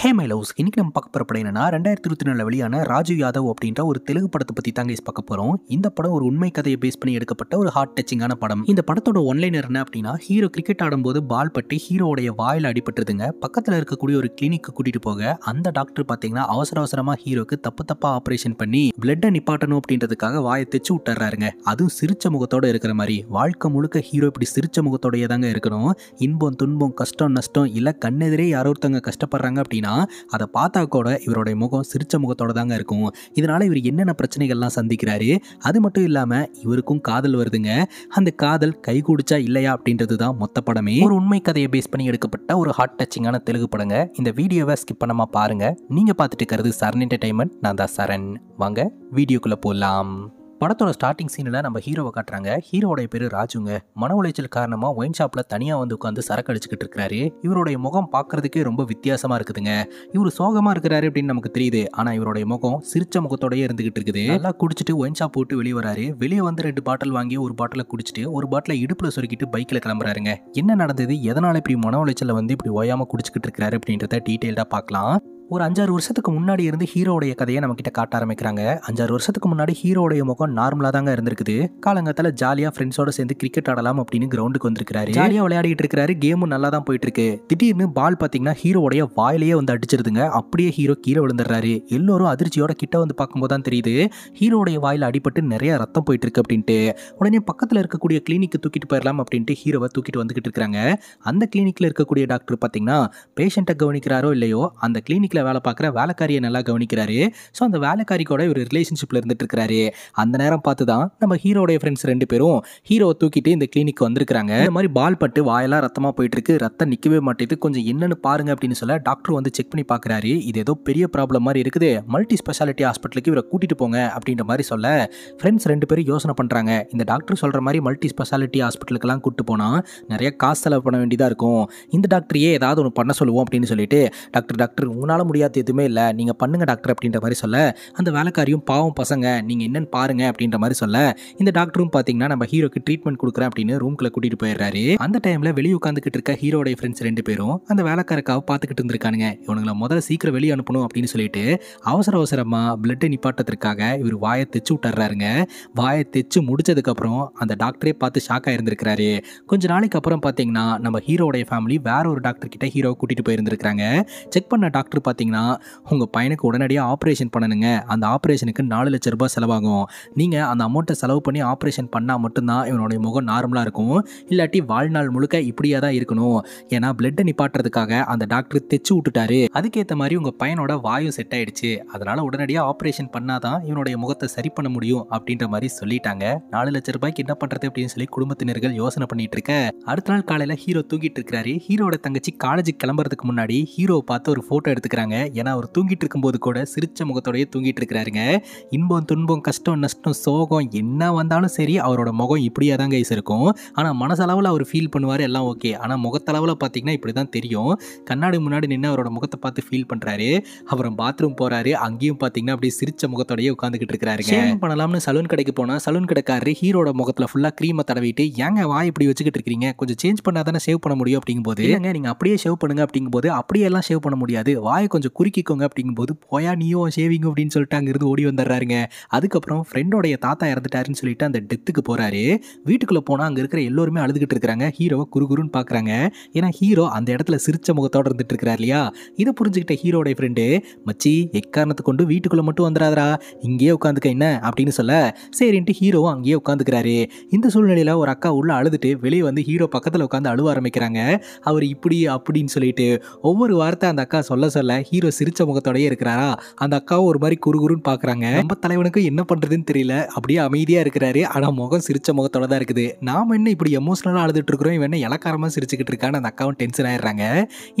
hey my loves இன்றைக்கி நம்ம பார்க்க போகிற படம் என்னன்னா ரெண்டாயிரத்தி இருபத்தி நாலில் வெளியான ராஜீவ் யாதவ் அப்படின்ற ஒரு தெலுங்கு படத்தை பற்றி தாங்க இஸ் பார்க்க போகிறோம் இந்த படம் ஒரு உண்மை கதையை பேஸ் பண்ணி எடுக்கப்பட்ட ஒரு ஹார்ட் டச்சிங்கான படம் இந்த படத்தோட ஒன்லைனர் என்ன அப்படின்னா ஹீரோ கிரிக்கெட் ஆடும்போது பால் பட்டு ஹீரோடைய வாயில் அடிபட்டுருதுங்க பக்கத்தில் இருக்கக்கூடிய ஒரு கிளினிக்கு கூட்டிகிட்டு போக அந்த டாக்டர் பார்த்தீங்கன்னா அவசர அவசரமாக ஹீரோக்கு தப்பு தப்பாக ஆப்ரேஷன் பண்ணி பிளட்டை நிப்பாட்டணும் அப்படின்றதுக்காக வாயை தைச்சு விட்டுறாருங்க அதுவும் சிரிச்ச முகத்தோடு இருக்கிற மாதிரி வாழ்க்கை முழுக்க ஹீரோ இப்படி சிரிச்ச முகத்தோடையே தாங்க இருக்கணும் இன்பம் துன்பம் கஷ்டம் நஷ்டம் இல்லை கண்ணெதிரே யாரோ ஒருத்தவங்க கஷ்டப்படுறாங்க அப்படின்னா அப்படின்னா அதை பார்த்தா கூட இவருடைய முகம் சிரிச்ச முகத்தோடு தாங்க இருக்கும் இதனால் இவர் என்னென்ன பிரச்சனைகள்லாம் சந்திக்கிறாரு அது மட்டும் இல்லாமல் இவருக்கும் காதல் வருதுங்க அந்த காதல் கை குடிச்சா இல்லையா அப்படின்றது தான் மொத்த படமே ஒரு உண்மை கதையை பேஸ் பண்ணி எடுக்கப்பட்ட ஒரு ஹார்ட் டச்சிங்கான தெலுங்கு படங்க இந்த வீடியோவை ஸ்கிப் பண்ணாமல் பாருங்கள் நீங்கள் பார்த்துட்டு இருக்கிறது சரண் என்டர்டைன்மெண்ட் நான் தான் சரண் வாங்க வீடியோக்குள்ளே போகலாம் படத்தோட ஸ்டார்டிங் சீனில் நம்ம ஹீரோவை காட்டுறாங்க ஹீரோடைய பேர் ராஜுங்க மன உளைச்சல் காரணமாக ஒயின் ஷாப்பில் தனியாக வந்து உட்காந்து சரக்கு அடிச்சுக்கிட்டு இருக்கிறாரு இவருடைய முகம் பார்க்குறதுக்கே ரொம்ப வித்தியாசமாக இருக்குதுங்க இவர் சோகமாக இருக்கிறாரு அப்படின்னு நமக்கு தெரியுது ஆனால் இவருடைய முகம் சிரிச்ச முகத்தோடய இருந்துகிட்டு இருக்குது நல்லா குடிச்சிட்டு ஒயின் ஷாப் போட்டு வெளியே வராரு வெளியே வந்து ரெண்டு பாட்டில் வாங்கி ஒரு பாட்டில் குடிச்சிட்டு ஒரு பாட்டில் இடுப்பில் சுருக்கிட்டு பைக்கில் கிளம்புறாருங்க என்ன நடந்தது எதனால் இப்படி மன உளைச்சலில் வந்து இப்படி ஓயாமல் குடிச்சிக்கிட்டு இருக்கிறாரு அப்படின்றத டீட்டெயில்டாக பார்க்கலாம் ஒரு அஞ்சாறு வருஷத்துக்கு முன்னாடி இருந்து ஹீரோடைய கதையை நம்ம கிட்ட காட்ட ஆரம்பிக்கிறாங்க அஞ்சாறு வருஷத்துக்கு முன்னாடி ஹீரோடைய முகம் நார்மலா தாங்க இருந்திருக்குது காலங்கத்தில் ஜாலியாக ஃப்ரெண்ட்ஸோட சேர்ந்து கிரிக்கெட் ஆடலாம் அப்படின்னு கிரவுண்டுக்கு வந்திருக்காரு ஜாலியாக விளையாடிட்டு இருக்காரு கேமும் நல்லா தான் போயிட்டு இருக்கு திடீர்னு பால் பார்த்தீங்கன்னா ஹீரோடைய வாயிலேயே வந்து அடிச்சிருதுங்க அப்படியே ஹீரோ கீழே விழுந்துடுறாரு எல்லோரும் அதிர்ச்சியோட கிட்ட வந்து பார்க்கும்போது தான் தெரியுது ஹீரோடைய வாயில் அடிபட்டு நிறைய ரத்தம் போயிட்டு இருக்கு அப்படின்ட்டு உடனே பக்கத்தில் இருக்கக்கூடிய கிளினிக்கு தூக்கிட்டு போயிடலாம் அப்படின்ட்டு ஹீரோவை தூக்கிட்டு வந்துகிட்டு இருக்காங்க அந்த கிளினிக்ல இருக்கக்கூடிய டாக்டர் பார்த்தீங்கன்னா பேஷண்ட்டை கவனிக்கிறாரோ இல்லையோ அந்த கிளினிக் வீட்டில் வேலை பார்க்குற வேலைக்காரியை நல்லா கவனிக்கிறாரு ஸோ அந்த வேலைக்காரிக்கோட இவர் ரிலேஷன்ஷிப்பில் இருந்துட்டு இருக்கிறாரு அந்த நேரம் பார்த்து தான் நம்ம ஹீரோடைய ஃப்ரெண்ட்ஸ் ரெண்டு பேரும் ஹீரோவை தூக்கிட்டு இந்த கிளினிக் வந்திருக்கிறாங்க இந்த மாதிரி பால் பட்டு வாயெல்லாம் ரத்தமாக போயிட்டு இருக்கு ரத்தம் நிற்கவே மாட்டேது கொஞ்சம் என்னன்னு பாருங்க அப்படின்னு சொல்ல டாக்டர் வந்து செக் பண்ணி பார்க்குறாரு இது ஏதோ பெரிய ப்ராப்ளம் மாதிரி இருக்குது மல்டி ஸ்பெஷாலிட்டி ஹாஸ்பிட்டலுக்கு இவரை கூட்டிட்டு போங்க அப்படின்ற மாதிரி சொல்ல ஃப்ரெண்ட்ஸ் ரெண்டு பேரும் யோசனை பண்ணுறாங்க இந்த டாக்டர் சொல்கிற மாதிரி மல்டி ஸ்பெஷாலிட்டி ஹாஸ்பிட்டலுக்கெல்லாம் கூட்டு போனால் நிறைய காசு செலவு பண்ண வேண்டியதாக இருக்கும் இந்த டாக்டரையே ஏதாவது ஒன்று பண்ண சொல்லுவோம் அப்படின்னு சொல்லிட்டு டாக்டர் டாக்டர் உங்களால் முடியாத எதுவுமே இல்லை நீங்கள் பண்ணுங்க டாக்டர் அப்படின்ற மாதிரி சொல்ல அந்த வேலைக்காரியும் பாவம் பசங்க நீங்கள் என்னென்னு பாருங்க அப்படின்ற மாதிரி சொல்ல இந்த டாக்டரும் பார்த்தீங்கன்னா நம்ம ஹீரோக்கு ட்ரீட்மெண்ட் கொடுக்குறேன் அப்படின்னு ரூம்குள்ள கூட்டிகிட்டு போயிடுறாரு அந்த டைமில் வெளியே உட்காந்துக்கிட்டு இருக்க ஹீரோடைய ஃப்ரெண்ட்ஸ் ரெண்டு பேரும் அந்த வேலைக்காரக்காக பார்த்துக்கிட்டு இருந்திருக்கானுங்க இவனுங்களை முதல்ல சீக்கிரம் வெளியே அனுப்பணும் அப்படின்னு சொல்லிட்டு அவசர அவசரமாக பிளட்டை நிப்பாட்டத்திற்காக இவர் வாயை தைச்சு விட்டுறாருங்க வாயை தைச்சு முடிச்சதுக்கப்புறம் அந்த டாக்டரே பார்த்து ஷாக்காக இருந்திருக்கிறாரு கொஞ்ச நாளைக்கு அப்புறம் பார்த்தீங்கன்னா நம்ம ஹீரோடைய ஃபேமிலி வேற ஒரு டாக்டர் கிட்ட ஹீரோவை கூட்டிட்டு போயிருந்திருக்காங்க செக் பண்ண டாக்டர் பார்த்து பார்த்தீங்கன்னா உங்கள் பையனுக்கு உடனடியாக ஆப்ரேஷன் பண்ணணுங்க அந்த ஆப்ரேஷனுக்கு நாலு லட்ச ரூபாய் செலவாகும் நீங்கள் அந்த அமௌண்ட்டை செலவு பண்ணி ஆப்ரேஷன் பண்ணால் மட்டும்தான் இவனுடைய முகம் நார்மலாக இருக்கும் இல்லாட்டி வாழ்நாள் முழுக்க இப்படியாக தான் இருக்கணும் ஏன்னா பிளட்டை நிப்பாட்டுறதுக்காக அந்த டாக்டர் தைச்சு விட்டுட்டாரு அதுக்கேற்ற மாதிரி உங்கள் பையனோட வாயு செட் ஆயிடுச்சு அதனால் உடனடியாக ஆப்ரேஷன் பண்ணால் தான் இவனுடைய முகத்தை சரி பண்ண முடியும் அப்படின்ற மாதிரி சொல்லிட்டாங்க நாலு லட்ச ரூபாய்க்கு என்ன பண்ணுறது அப்படின்னு சொல்லி குடும்பத்தினர்கள் யோசனை பண்ணிட்டு இருக்க அடுத்த நாள் காலையில் ஹீரோ தூக்கிட்டு இருக்கிறாரு ஹீரோட தங்கச்சி காலேஜுக்கு கிளம்புறதுக்கு முன்னாடி ஹீரோ பார்த்து ஒரு ஃபோட்டோ எடுத்துக்கிறாங்க இருக்காங்க ஏன்னா அவர் தூங்கிட்டு இருக்கும்போது கூட சிரித்த முகத்தோடையே தூங்கிட்டு இருக்கிறாருங்க இன்பம் துன்பம் கஷ்டம் நஷ்டம் சோகம் என்ன வந்தாலும் சரி அவரோட முகம் இப்படியே தான் கைஸ் இருக்கும் ஆனால் மனசளவில் அவர் ஃபீல் பண்ணுவார் எல்லாம் ஓகே ஆனால் முகத்தளவில் பார்த்தீங்கன்னா இப்படி தான் தெரியும் கண்ணாடி முன்னாடி நின்று அவரோட முகத்தை பார்த்து ஃபீல் பண்ணுறாரு அப்புறம் பாத்ரூம் போகிறாரு அங்கேயும் பார்த்தீங்கன்னா அப்படியே சிரித்த முகத்தோடையே உட்காந்துக்கிட்டு இருக்கிறாரு ஷேவிங் பண்ணலாம்னு சலூன் கடைக்கு போனால் சலூன் கடைக்காரரு ஹீரோட முகத்தில் ஃபுல்லாக க்ரீமை தடவிட்டு ஏங்க வாய் இப்படி வச்சுக்கிட்டு இருக்கிறீங்க கொஞ்சம் சேஞ்ச் பண்ணால் தானே சேவ் பண்ண முடியும் அப்படிங்கும்போது ஏங்க நீங்கள் அப்படியே சேவ் பண்ணுங்க அப்படிங்கும்போது அப்படியே எல்லாம் சேவ் பண்ண முடியாது வாய் கொஞ்சம் குறுக்கிக்கோங்க அப்படிங்கும்போது போயா நீயும் சேவிங் அப்படின்னு சொல்லிட்டு அங்கேருந்து ஓடி வந்துடுறாருங்க அதுக்கப்புறம் ஃப்ரெண்டோடைய தாத்தா இறந்துட்டாருன்னு சொல்லிட்டு அந்த டெத்துக்கு போகிறாரு வீட்டுக்குள்ளே போனால் அங்கே இருக்கிற எல்லோருமே அழுதுகிட்டு இருக்கிறாங்க ஹீரோவை குறுகுருன்னு பார்க்குறாங்க ஏன்னா ஹீரோ அந்த இடத்துல சிரிச்ச முகத்தோடு இருந்துட்டு இருக்கிறார் இல்லையா இதை புரிஞ்சுக்கிட்ட ஹீரோடைய ஃப்ரெண்டு மச்சி எக்காரணத்தை கொண்டு வீட்டுக்குள்ளே மட்டும் வந்துடாதரா இங்கேயே உட்காந்துக்க என்ன அப்படின்னு சொல்ல சரின்ட்டு ஹீரோவும் அங்கேயே உட்காந்துக்கிறாரு இந்த சூழ்நிலையில் ஒரு அக்கா உள்ளே அழுதுட்டு வெளியே வந்து ஹீரோ பக்கத்தில் உட்காந்து அழுவ ஆரம்பிக்கிறாங்க அவர் இப்படி அப்படின்னு சொல்லிட்டு ஒவ்வொரு வார்த்தை அந்த அக்கா சொல்ல சொல்ல ஹீரோ சிரிச்ச முகத்தோடையே இருக்கிறாரா அந்த அக்காவும் ஒரு மாதிரி குறுகுறுன்னு பார்க்குறாங்க நம்ம தலைவனுக்கு என்ன பண்ணுறதுன்னு தெரியல அப்படியே அமைதியாக இருக்கிறாரு ஆனால் முகம் சிரிச்ச முகத்தோட தான் இருக்குது நாம் என்ன இப்படி எமோஷனலாக அழுதுட்டு இருக்கிறோம் இவன் இலக்காரமா சிரிச்சுக்கிட்டு இருக்கான்னு அந்த அக்காவும் டென்ஷன் ஆயிடுறாங்க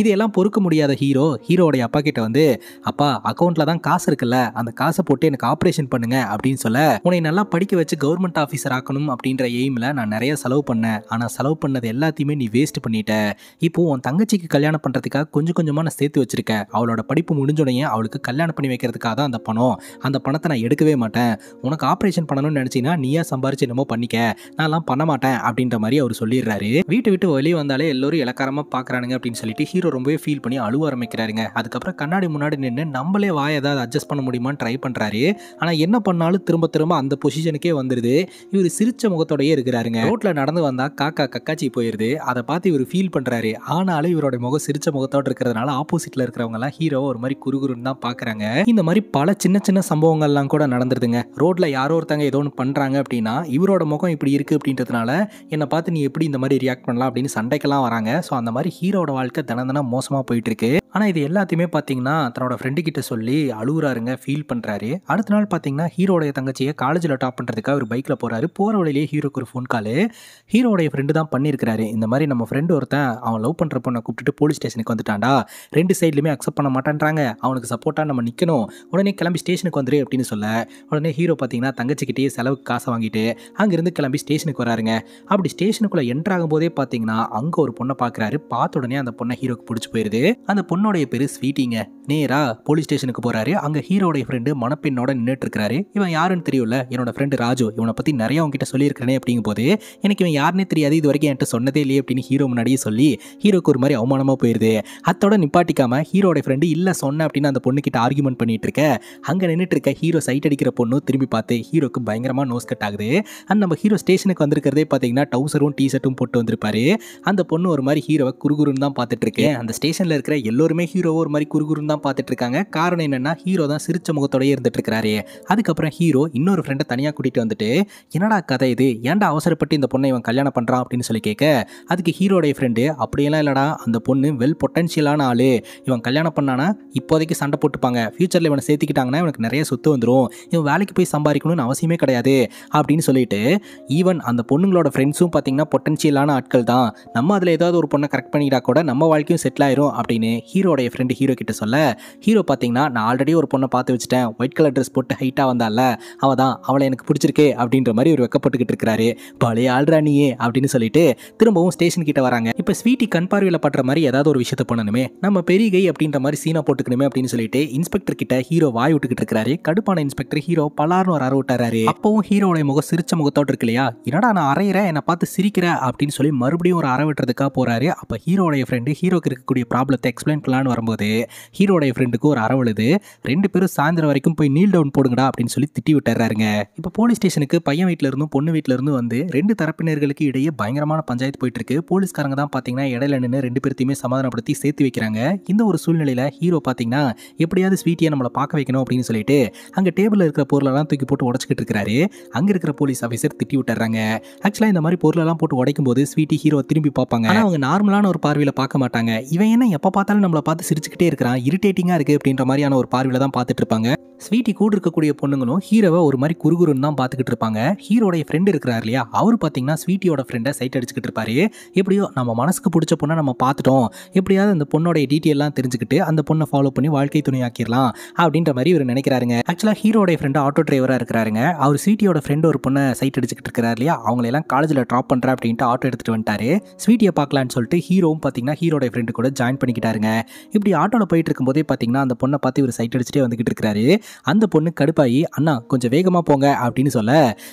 இதெல்லாம் பொறுக்க முடியாத ஹீரோ ஹீரோடைய அப்பா கிட்ட வந்து அப்பா அக்கௌண்ட்டில் தான் காசு இருக்குல்ல அந்த காசை போட்டு எனக்கு ஆப்ரேஷன் பண்ணுங்க அப்படின்னு சொல்ல உன்னை நல்லா படிக்க வச்சு கவர்மெண்ட் ஆஃபீஸர் ஆக்கணும் அப்படின்ற எய்மில் நான் நிறைய செலவு பண்ணேன் ஆனால் செலவு பண்ணது எல்லாத்தையுமே நீ வேஸ்ட் பண்ணிட்ட இப்போ உன் தங்கச்சிக்கு கல்யாணம் பண்ணுறதுக்காக கொஞ்சம் கொஞ்சமாக நான் சேர்த்து வச்சிருக்கேன் அவளோட அவளோட படிப்பு முடிஞ்சோடனே அவளுக்கு கல்யாணம் பண்ணி வைக்கிறதுக்காக தான் அந்த பணம் அந்த பணத்தை நான் எடுக்கவே மாட்டேன் உனக்கு ஆப்ரேஷன் பண்ணணும்னு நினச்சின்னா நீயா சம்பாரிச்சு என்னமோ பண்ணிக்க நான்லாம் பண்ண மாட்டேன் அப்படின்ற மாதிரி அவர் சொல்லிடுறாரு வீட்டு விட்டு வெளியே வந்தாலே எல்லோரும் இலக்காரமாக பார்க்குறானுங்க அப்படின்னு சொல்லிட்டு ஹீரோ ரொம்பவே ஃபீல் பண்ணி அழுவ ஆரம்பிக்கிறாருங்க அதுக்கப்புறம் கண்ணாடி முன்னாடி நின்று நம்மளே வாய் ஏதாவது அட்ஜஸ்ட் பண்ண முடியுமான்னு ட்ரை பண்ணுறாரு ஆனால் என்ன பண்ணாலும் திரும்ப திரும்ப அந்த பொசிஷனுக்கே வந்துடுது இவர் சிரிச்ச முகத்தோடயே இருக்கிறாருங்க ரோட்டில் நடந்து வந்தால் காக்கா கக்காச்சி போயிடுது அதை பார்த்து இவர் ஃபீல் பண்ணுறாரு ஆனாலும் இவரோட முகம் சிரிச்ச முகத்தோடு இருக்கிறதுனால ஆப்போசிட்டில் இருக்கிறவங்கலாம் ஹீரோ ஒரு மாதிரி குறுகுருன்னு தான் பார்க்குறாங்க இந்த மாதிரி பல சின்ன சின்ன சம்பவங்கள்லாம் கூட நடந்துருதுங்க ரோட்டில் யாரோ ஒருத்தங்க ஏதோ ஒன்று பண்ணுறாங்க அப்படின்னா இவரோட முகம் இப்படி இருக்குது அப்படின்றதுனால என்னை பார்த்து நீ எப்படி இந்த மாதிரி ரியாக்ட் பண்ணலாம் அப்படின்னு சண்டைக்கெல்லாம் வராங்க ஸோ அந்த மாதிரி ஹீரோட வாழ்க்கை தினம் தினம் மோசமாக போயிட்டு இருக்கு ஆனால் இது எல்லாத்தையுமே பார்த்தீங்கன்னா தன்னோட ஃப்ரெண்டு கிட்ட சொல்லி அழுகுறாருங்க ஃபீல் பண்ணுறாரு அடுத்த நாள் பார்த்தீங்கன்னா ஹீரோடைய தங்கச்சியை காலேஜில் டாப் பண்ணுறதுக்காக ஒரு பைக்கில் போகிறாரு போகிற வழியிலேயே ஹீரோக்கு ஒரு ஃபோன் காலு ஹீரோடைய ஃப்ரெண்டு தான் பண்ணியிருக்கிறாரு இந்த மாதிரி நம்ம ஃப்ரெண்டு ஒருத்தன் அவன் லவ் பண்ணுற பொண்ணை கூப்பிட்டுட்டு போலீஸ் ஸ்டேஷனுக்கு வந்துட்டான்டா ரெண்டு சைட்லையுமே அக்செப்ட் பண்ண மாட்டேன்றாங்க அவனுக்கு சப்போர்ட்டாக நம்ம நிற்கணும் உடனே கிளம்பி ஸ்டேஷனுக்கு வந்துரு அப்படின்னு சொல்ல உடனே ஹீரோ பார்த்தீங்கன்னா தங்கச்சிக்கிட்டே செலவுக்கு காசை வாங்கிட்டு அங்கேருந்து கிளம்பி ஸ்டேஷனுக்கு வராருங்க அப்படி ஸ்டேஷனுக்குள்ளே என்ட்ராகும் போதே பார்த்தீங்கன்னா அங்கே ஒரு பொண்ணை பார்க்குறாரு பார்த்த உடனே அந்த பொண்ணை ஹீரோக்கு பிடிச்சி போயிடுது அந்த பொண்ணு பொண்ணோடைய பேர் ஸ்வீட்டிங்க நேரா போலீஸ் ஸ்டேஷனுக்கு போறாரு அங்க ஹீரோடைய ஃப்ரெண்டு மணப்பெண்ணோட நின்றுட்டு இருக்காரு இவன் யாருன்னு தெரியல என்னோட ஃப்ரெண்டு ராஜு இவனை பத்தி நிறைய உங்ககிட்ட சொல்லியிருக்கிறேனே அப்படிங்கும் போது எனக்கு இவன் யாருன்னே தெரியாது இது வரைக்கும் என்கிட்ட சொன்னதே இல்லையே அப்படின்னு ஹீரோ முன்னாடியே சொல்லி ஹீரோக்கு ஒரு மாதிரி அவமானமா போயிருது அத்தோட நிப்பாட்டிக்காம ஹீரோட ஃப்ரெண்டு இல்ல சொன்ன அப்படின்னு அந்த பொண்ணுக்கிட்ட ஆர்குமெண்ட் பண்ணிட்டு இருக்க அங்க நின்றுட்டு இருக்க ஹீரோ சைட் அடிக்கிற பொண்ணு திரும்பி பார்த்து ஹீரோக்கு பயங்கரமா நோஸ் கட் ஆகுது அண்ட் நம்ம ஹீரோ ஸ்டேஷனுக்கு வந்திருக்கிறதே பாத்தீங்கன்னா டவுசரும் டீ ஷர்ட்டும் போட்டு வந்திருப்பாரு அந்த பொண்ணு ஒரு மாதிரி ஹீரோவை குறுகுருன்னு தான் பார்த்துட்டு இருக்கு அந்த ஸ்டேஷன்ல இருக்கிற எல்லோருமே எல்லாருமே ஹீரோவை ஒரு மாதிரி குறுகுறுன்னு தான் பார்த்துட்டு இருக்காங்க காரணம் என்னென்னா ஹீரோ தான் சிரிச்ச முகத்தோடய இருந்துட்டு இருக்கிறாரு அதுக்கப்புறம் ஹீரோ இன்னொரு ஃப்ரெண்டை தனியாக கூட்டிகிட்டு வந்துட்டு என்னடா கதை இது ஏன்டா அவசரப்பட்டு இந்த பொண்ணை இவன் கல்யாணம் பண்ணுறான் அப்படின்னு சொல்லி கேட்க அதுக்கு ஹீரோடைய ஃப்ரெண்டு அப்படியெல்லாம் இல்லைடா அந்த பொண்ணு வெல் பொட்டன்ஷியலான ஆள் இவன் கல்யாணம் பண்ணானா இப்போதைக்கு சண்டை போட்டுப்பாங்க ஃபியூச்சரில் இவனை சேர்த்துக்கிட்டாங்கன்னா இவனுக்கு நிறைய சொத்து வந்துடும் இவன் வேலைக்கு போய் சம்பாதிக்கணும்னு அவசியமே கிடையாது அப்படின்னு சொல்லிட்டு ஈவன் அந்த பொண்ணுங்களோட ஃப்ரெண்ட்ஸும் பார்த்தீங்கன்னா பொட்டன்ஷியலான ஆட்கள் தான் நம்ம அதில் ஏதாவது ஒரு பொண்ணை கரெக்ட் பண்ணிக்கிட்டா கூட நம்ம வாழ்க்கையும் செட்டில் ஆயிரும் அப்படின்னு ஹீரோ ஹீரோடைய ஃப்ரெண்டு ஹீரோ கிட்ட சொல்ல ஹீரோ பார்த்தீங்கன்னா நான் ஆல்ரெடி ஒரு பொண்ணை பார்த்து வச்சுட்டேன் ஒயிட் கலர் ட்ரெஸ் போட்டு ஹைட்டாக வந்தால அவ தான் அவளை எனக்கு பிடிச்சிருக்கே அப்படின்ற மாதிரி ஒரு வெக்கப்பட்டுக்கிட்டு இருக்கிறாரு பழைய ஆள்றானியே அப்படின்னு சொல்லிட்டு திரும்பவும் ஸ்டேஷன் கிட்ட வராங்க இப்போ ஸ்வீட்டி கண் பார்வையில் படுற மாதிரி ஏதாவது ஒரு விஷயத்த பண்ணணுமே நம்ம பெரிய கை அப்படின்ற மாதிரி சீனா போட்டுக்கணுமே அப்படின்னு சொல்லிட்டு இன்ஸ்பெக்டர் கிட்ட ஹீரோ வாய் விட்டுக்கிட்டு இருக்கிறாரு கடுப்பான இன்ஸ்பெக்டர் ஹீரோ பலார்னு ஒரு அரை விட்டாரு அப்பவும் ஹீரோடைய முகம் சிரிச்ச முகத்தோடு இருக்கு இல்லையா என்னடா நான் அறையிற என்னை பார்த்து சிரிக்கிற அப்படின்னு சொல்லி மறுபடியும் ஒரு அற விட்டுறதுக்காக போறாரு அப்போ ஹீரோடைய ஃப்ரெண்டு ஹீரோக்கு இருக்கக்கூடிய ப்ராப்ளத்தை எக்ஸ்பிளைன் கொடுக்கலான்னு வரும்போது ஹீரோடைய ஃப்ரெண்டுக்கு ஒரு அரவழுது ரெண்டு பேரும் சாயந்தரம் வரைக்கும் போய் நீல் டவுன் போடுங்கடா அப்படின்னு சொல்லி திட்டி விட்டுறாருங்க இப்போ போலீஸ் ஸ்டேஷனுக்கு பையன் வீட்டில இருந்தும் பொண்ணு வீட்டில இருந்தும் வந்து ரெண்டு தரப்பினர்களுக்கு இடையே பயங்கரமான பஞ்சாயத்து போயிட்டு இருக்கு போலீஸ்காரங்க தான் பார்த்தீங்கன்னா இடையில நின்று ரெண்டு பேர்த்தையுமே சமாதானப்படுத்தி சேர்த்து வைக்கிறாங்க இந்த ஒரு சூழ்நிலையில ஹீரோ பார்த்தீங்கன்னா எப்படியாவது ஸ்வீட்டியை நம்மளை பார்க்க வைக்கணும் அப்படின்னு சொல்லிட்டு அங்கே டேபிள் இருக்கிற பொருளெல்லாம் தூக்கி போட்டு உடச்சிக்கிட்டு இருக்கிறாரு அங்கே இருக்கிற போலீஸ் ஆஃபீஸர் திட்டி விட்டுறாங்க ஆக்சுவலாக இந்த மாதிரி பொருளெல்லாம் போட்டு உடைக்கும் போது ஸ்வீட்டி ஹீரோ திரும்பி பார்ப்பாங்க அவங்க நார்மலான ஒரு பார்வையில் பார்க்க மாட்டாங்க இவன் என்ன எப்போ பார்த்தாலும் நம்ம நம்மளை பார்த்து சிரிச்சுக்கிட்டே இருக்கிறான் இரிட்டேட்டிங்காக இருக்குது அப்படின்ற மாதிரியான ஒரு பார்வையில் தான் பார்த்துட்டு இருப்பாங்க ஸ்வீட்டி கூட இருக்கக்கூடிய பொண்ணுங்களும் ஹீரோவை ஒரு மாதிரி குறுகுருன்னு தான் பார்த்துக்கிட்டு இருப்பாங்க ஹீரோடைய ஃப்ரெண்டு இருக்கிறார் இல்லையா அவர் பார்த்தீங்கன்னா ஸ்வீட்டியோட ஃப்ரெண்டை சைட் அடிச்சுக்கிட்டு இருப்பாரு எப்படியோ நம்ம மனசுக்கு பிடிச்ச பொண்ணை நம்ம பார்த்துட்டோம் எப்படியாவது அந்த பொண்ணோடைய டீட்டெயிலாம் தெரிஞ்சுக்கிட்டு அந்த பொண்ணை ஃபாலோ பண்ணி வாழ்க்கை துணையாக்கிடலாம் அப்படின்ற மாதிரி இவர் நினைக்கிறாருங்க ஆக்சுவலாக ஹீரோடைய ஃப்ரெண்டு ஆட்டோ டிரைவராக இருக்கிறாருங்க அவர் ஸ்வீட்டியோட ஃப்ரெண்டு ஒரு பொண்ணை சைட் அடிச்சுக்கிட்டு இருக்கிறார் இல்லையா அவங்களெல்லாம் காலேஜில் ட்ராப் பண்ணுறா அப்படின்ட்டு ஆட்டோ எடுத்துகிட்டு வந்துட்டாரு ஸ்வீட்டியை பார்க்கலான்னு சொல்லிட்டு ஹீரோவும் பார்த்தீங்கன்னா ஹீரோடைய ஃப்ரெண்டு கூட ஜாயின் பண்ணிக்கிட்டாருங்க இப்படி ஆட்டோவில் போயிட்டு இருக்கும்போதே பார்த்தீங்கன்னா அந்த பொண்ணை பார்த்து இவர் சைட் அடிச்சுட்டே வந்துக்கிட்டு இருக்கிறாரு அந்த பொண்ணு கடுப்பாகி அண்ணா கொஞ்சம் வேகமாக போங்க அப்படின்னு சொல்ல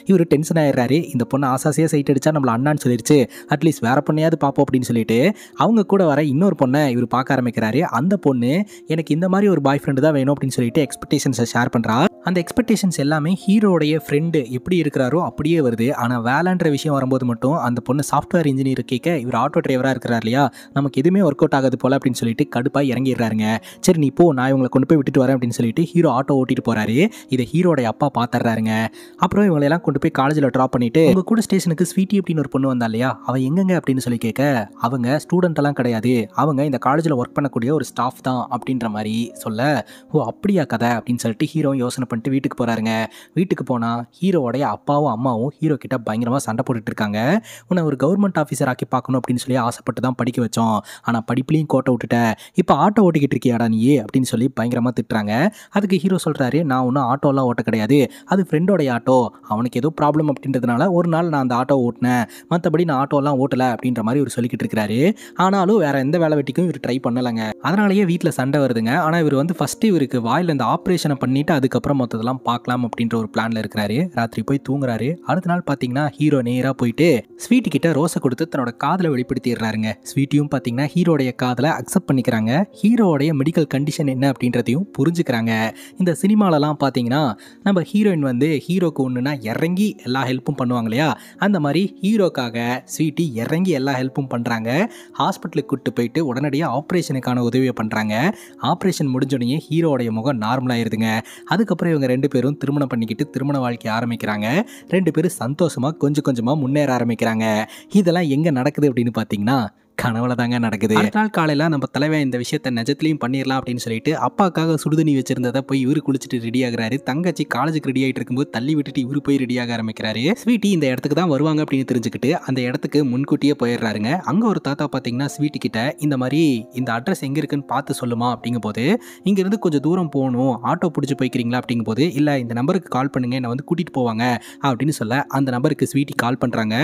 இவர் டென்ஷன் ஆயிடுறாரு இந்த பொண்ணு ஆசாசியாக சைட் அடிச்சா நம்மள அண்ணான்னு சொல்லிடுச்சு அட்லீஸ்ட் வேற பொண்ணையாவது பார்ப்போம் அப்படின்னு சொல்லிட்டு அவங்க கூட வர இன்னொரு பொண்ணை இவர் பார்க்க ஆரம்பிக்கிறாரு அந்த பொண்ணு எனக்கு இந்த மாதிரி ஒரு பாய் ஃப்ரெண்டு தான் வேணும் அப்படின்னு சொல்லிட்டு எக்ஸ்பெக்டேஷன்ஸை ஷேர் பண்ணுறா அந்த எக்ஸ்பெக்டேஷன்ஸ் எல்லாமே ஹீரோடைய ஃப்ரெண்டு எப்படி இருக்கிறாரோ அப்படியே வருது ஆனால் வேலைன்ற விஷயம் வரும்போது மட்டும் அந்த பொண்ணு சாஃப்ட்வேர் இன்ஜினியர் கேட்க இவர் ஆட்டோ டிரைவராக இருக்கிறார் இல்லையா நமக்கு எதுவுமே ஒர்க் அவுட் ஆகுது போல் அப்படின்னு சொல்லிட்டு கடுப்பாக இறங்கிடுறாருங்க சரி நீ போ நான் இவங்களை கொண்டு போய் விட்டுட்டு வரேன் அப்படின்னு சொல்லிட்டு ஹீரோ ஆட்டோ ஓட்டிட்டு போறாரு இதை ஹீரோட அப்பா பாத்துறாருங்க அப்புறம் எல்லாம் கொண்டு போய் காலேஜ்ல ட்ராப் பண்ணிட்டு உங்க கூட ஸ்டேஷனுக்கு ஸ்வீட்டி அப்படின்னு ஒரு பொண்ணு வந்தா இல்லையா அவ எங்கங்க அப்படின்னு சொல்லி கேட்க அவங்க ஸ்டூடெண்ட் எல்லாம் கிடையாது அவங்க இந்த காலேஜ்ல ஒர்க் பண்ணக்கூடிய ஒரு ஸ்டாஃப் தான் அப்படின்ற மாதிரி சொல்ல ஓ அப்படியா கதை அப்படின்னு சொல்லிட்டு ஹீரோ யோசனை பண்ணிட்டு வீட்டுக்கு போறாருங்க வீட்டுக்கு போனா ஹீரோடைய அப்பாவும் அம்மாவும் ஹீரோ கிட்ட பயங்கரமா சண்டை போட்டுட்டு இருக்காங்க உன்னை ஒரு கவர்மெண்ட் ஆஃபீஸர் ஆக்கி பார்க்கணும் அப்படின்னு சொல்லி ஆசைப்பட்டு தான் படிக்க வச்சோம் ஆனால் படிப்புலையும் கோட்டை விட்டுட்டேன் இப்போ ஆட்டோ ஓட்டிக்கிட்டு இருக்கியாடா நீ அப்படின்னு சொல்லி பயங்கரமா திட்டுறாங்க அதுக்கு ஹீரோ சொல்கிறாங்க சொல்கிறாரு நான் ஒன்றும் ஆட்டோலாம் ஓட்ட கிடையாது அது ஃப்ரெண்டோடைய ஆட்டோ அவனுக்கு ஏதோ ப்ராப்ளம் அப்படின்றதுனால ஒரு நாள் நான் அந்த ஆட்டோ ஓட்டினேன் மற்றபடி நான் ஆட்டோலாம் ஓட்டலை அப்படின்ற மாதிரி ஒரு சொல்லிக்கிட்டு இருக்கிறாரு ஆனாலும் வேற எந்த வேலை வெட்டிக்கும் இவர் ட்ரை பண்ணலைங்க அதனாலேயே வீட்டில் சண்டை வருதுங்க ஆனால் இவர் வந்து ஃபஸ்ட்டு இவருக்கு வாயில் இந்த ஆப்ரேஷனை பண்ணிவிட்டு அதுக்கப்புறம் மொத்தத்தெல்லாம் பார்க்கலாம் அப்படின்ற ஒரு பிளானில் இருக்கிறாரு ராத்திரி போய் தூங்குறாரு அடுத்த நாள் பார்த்தீங்கன்னா ஹீரோ நேராக போயிட்டு ஸ்வீட்டு கிட்ட ரோஸை கொடுத்து தன்னோட காதலை வெளிப்படுத்திடுறாருங்க ஸ்வீட்டியும் பார்த்தீங்கன்னா ஹீரோடைய காதலை அக்செப்ட் பண்ணிக்கிறாங்க ஹீரோடைய மெடிக்கல் கண்டிஷன் என்ன அப்படின்றதையும் புரிஞ்சுக்கிறாங்க இந்த சினிமாலலாம் பார்த்தீங்கன்னா நம்ம ஹீரோயின் வந்து ஹீரோக்கு ஒன்றுனா இறங்கி எல்லா ஹெல்ப்பும் பண்ணுவாங்க இல்லையா அந்த மாதிரி ஹீரோக்காக ஸ்வீட்டி இறங்கி எல்லா ஹெல்ப்பும் பண்ணுறாங்க ஹாஸ்பிட்டலுக்கு கூப்பிட்டு போயிட்டு உடனடியாக ஆப்ரேஷனுக்கான உதவியை பண்ணுறாங்க ஆப்ரேஷன் முடிஞ்சோடனே ஹீரோடைய முகம் நார்மலாகிடுதுங்க அதுக்கப்புறம் இவங்க ரெண்டு பேரும் திருமணம் பண்ணிக்கிட்டு திருமண வாழ்க்கை ஆரம்பிக்கிறாங்க ரெண்டு பேரும் சந்தோஷமாக கொஞ்சம் கொஞ்சமாக முன்னேற ஆரம்பிக்கிறாங்க இதெல்லாம் எங்கே நடக்குது அப்படின்னு பார்த்தீங்கன்னா கனவுல தாங்க நடக்குது அடுத்த நாள் காலையில் நம்ம தலைவன் இந்த விஷயத்த நிஜத்துலையும் பண்ணிடலாம் அப்படின்னு சொல்லிட்டு அப்பாக்காக சுடுதண்ணி வச்சிருந்ததை போய் இவரு குளிச்சுட்டு ரெடி ஆகிறாரு தங்கச்சி காலேஜுக்கு ரெடி ஆகிட்டு இருக்கும்போது தள்ளி விட்டுட்டு இவரு போய் ரெடி ஆக ஆரம்பிக்கிறாரு ஸ்வீட்டி இந்த இடத்துக்கு தான் வருவாங்க அப்படின்னு தெரிஞ்சுக்கிட்டு அந்த இடத்துக்கு முன்கூட்டியே போயிடுறாருங்க அங்கே ஒரு தாத்தா பார்த்தீங்கன்னா ஸ்வீட்டி கிட்ட இந்த மாதிரி இந்த அட்ரஸ் எங்கே இருக்குன்னு பார்த்து சொல்லுமா அப்படிங்கும் போது இங்கேருந்து கொஞ்சம் தூரம் போகணும் ஆட்டோ பிடிச்சி போய்க்கிறீங்களா அப்படிங்கும் போது இல்லை இந்த நம்பருக்கு கால் பண்ணுங்க என்னை வந்து கூட்டிகிட்டு போவாங்க அப்படின்னு சொல்ல அந்த நம்பருக்கு ஸ்வீட்டி கால் பண்ணுறாங்க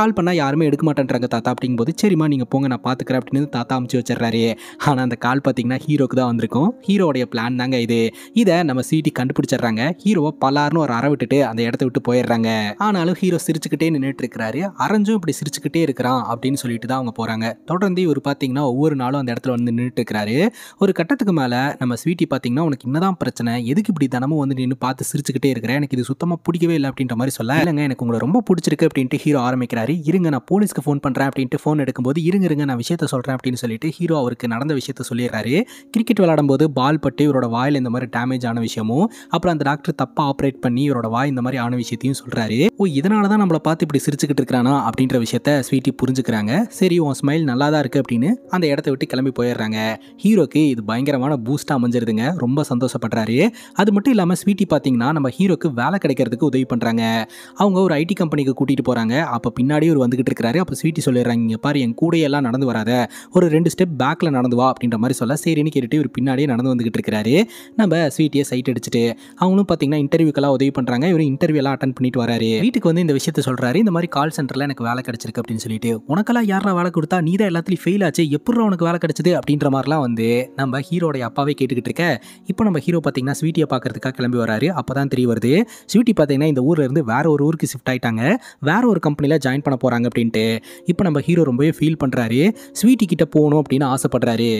கால் பண்ணால் யாருமே எடுக்க மாட்டேன்றாங்க தாத்தா அப்படிங்கும்போது சரிம்மா நீங்கள் போங்க நான் பார்த்துக்கிறேன் அப்படின்னு தாத்தா அமுச்சு வச்சிடறாரு ஆனால் அந்த கால் பார்த்தீங்கன்னா ஹீரோக்கு தான் வந்திருக்கும் ஹீரோடைய பிளான் தாங்க இது இதை நம்ம சீட்டி கண்டுபிடிச்சிடுறாங்க ஹீரோவை பலார்னு ஒரு அற விட்டுட்டு அந்த இடத்த விட்டு போயிடுறாங்க ஆனாலும் ஹீரோ சிரிச்சுக்கிட்டே நின்றுட்டு இருக்கிறாரு அரைஞ்சும் இப்படி சிரிச்சுக்கிட்டே இருக்கிறான் அப்படின்னு சொல்லிட்டு தான் அவங்க போகிறாங்க தொடர்ந்து இவர் பார்த்தீங்கன்னா ஒவ்வொரு நாளும் அந்த இடத்துல வந்து நின்றுட்டு இருக்கிறாரு ஒரு கட்டத்துக்கு மேலே நம்ம ஸ்வீட்டி பார்த்தீங்கன்னா உனக்கு என்னதான் பிரச்சனை எதுக்கு இப்படி தினமும் வந்து நின்று பார்த்து சிரிச்சுக்கிட்டே இருக்கிறேன் எனக்கு இது சுத்தமாக பிடிக்கவே இல்லை அப்படின்ற மாதிரி சொல்ல இல்லைங்க எனக்கு உங்களை ரொம்ப பிடிச்சிருக்கு அப்படின்ட்டு ஹீரோ ஆரம்பிக்கிறாரு இருங்க நான் போலீஸ்க்கு ஃபோன் பண்ணுறேன் அப்படின்ட்டு ஃபோன் எடுக்கும்போது இருங்க இருங்க இருங்க நான் விஷயத்த சொல்கிறேன் அப்படின்னு சொல்லிட்டு ஹீரோ அவருக்கு நடந்த விஷயத்த சொல்லிடுறாரு கிரிக்கெட் விளாடும்போது போது பால் பட்டு இவரோட வாயில் இந்த மாதிரி டேமேஜ் ஆன விஷயமும் அப்புறம் அந்த டாக்டர் தப்பாக ஆப்ரேட் பண்ணி இவரோட வாய் இந்த மாதிரி ஆன விஷயத்தையும் சொல்கிறாரு ஓ இதனால தான் நம்மளை பார்த்து இப்படி சிரிச்சுக்கிட்டு இருக்கிறானா அப்படின்ற விஷயத்த ஸ்வீட்டி புரிஞ்சுக்கிறாங்க சரி உன் ஸ்மைல் நல்லா தான் இருக்குது அப்படின்னு அந்த இடத்த விட்டு கிளம்பி போயிடுறாங்க ஹீரோக்கு இது பயங்கரமான பூஸ்ட்டாக அமைஞ்சிருதுங்க ரொம்ப சந்தோஷப்படுறாரு அது மட்டும் இல்லாமல் ஸ்வீட்டி பார்த்தீங்கன்னா நம்ம ஹீரோக்கு வேலை கிடைக்கிறதுக்கு உதவி பண்ணுறாங்க அவங்க ஒரு ஐடி கம்பெனிக்கு கூட்டிகிட்டு போகிறாங்க அப்போ பின்னாடி ஒரு வந்துகிட்டு இருக்கிறாரு அப்போ ஸ்வீட்டி சொல்லிடுறாங்க பாரு என் கூட முன்னாடியெல்லாம் நடந்து வராத ஒரு ரெண்டு ஸ்டெப் பேக்கில் நடந்து வா அப்படின்ற மாதிரி சொல்ல சரின்னு கேட்டுட்டு இவர் பின்னாடியே நடந்து வந்துகிட்டு இருக்கிறாரு நம்ம ஸ்வீட்டியை சைட் அடிச்சுட்டு அவங்களும் பார்த்தீங்கன்னா இன்டர்வியூக்கெல்லாம் உதவி பண்ணுறாங்க இவர் எல்லாம் அட்டன் பண்ணிட்டு வராரு வீட்டுக்கு வந்து இந்த விஷயத்த சொல்கிறாரு இந்த மாதிரி கால் சென்டரில் எனக்கு வேலை கிடச்சிருக்கு அப்படின்னு சொல்லிட்டு உனக்கெல்லாம் யாரெல்லாம் வேலை கொடுத்தா நீ தான் எல்லாத்துலையும் ஃபெயில் ஆச்சு எப்படி உனக்கு வேலை கிடச்சிது அப்படின்ற மாதிரிலாம் வந்து நம்ம ஹீரோடைய அப்பாவே கேட்டுக்கிட்டு இருக்க இப்போ நம்ம ஹீரோ பார்த்தீங்கன்னா ஸ்வீட்டியை பார்க்கறதுக்காக கிளம்பி வராரு அப்போ தான் தெரிய வருது ஸ்வீட்டி பார்த்தீங்கன்னா இந்த ஊரில் இருந்து வேற ஒரு ஊருக்கு ஷிஃப்ட் ஆயிட்டாங்க வேற ஒரு கம்பெனியில் ஜாயின் பண்ண போகிறாங்க அப்படின்ட்டு இப்போ நம்ம ஹீரோ ரொம்பவே ஃபீல் பண்ணுறாரு பண்ணுறாரு ஸ்வீட்டி கிட்ட போகணும் அப்படின்னு ஆசைப்படுறாரு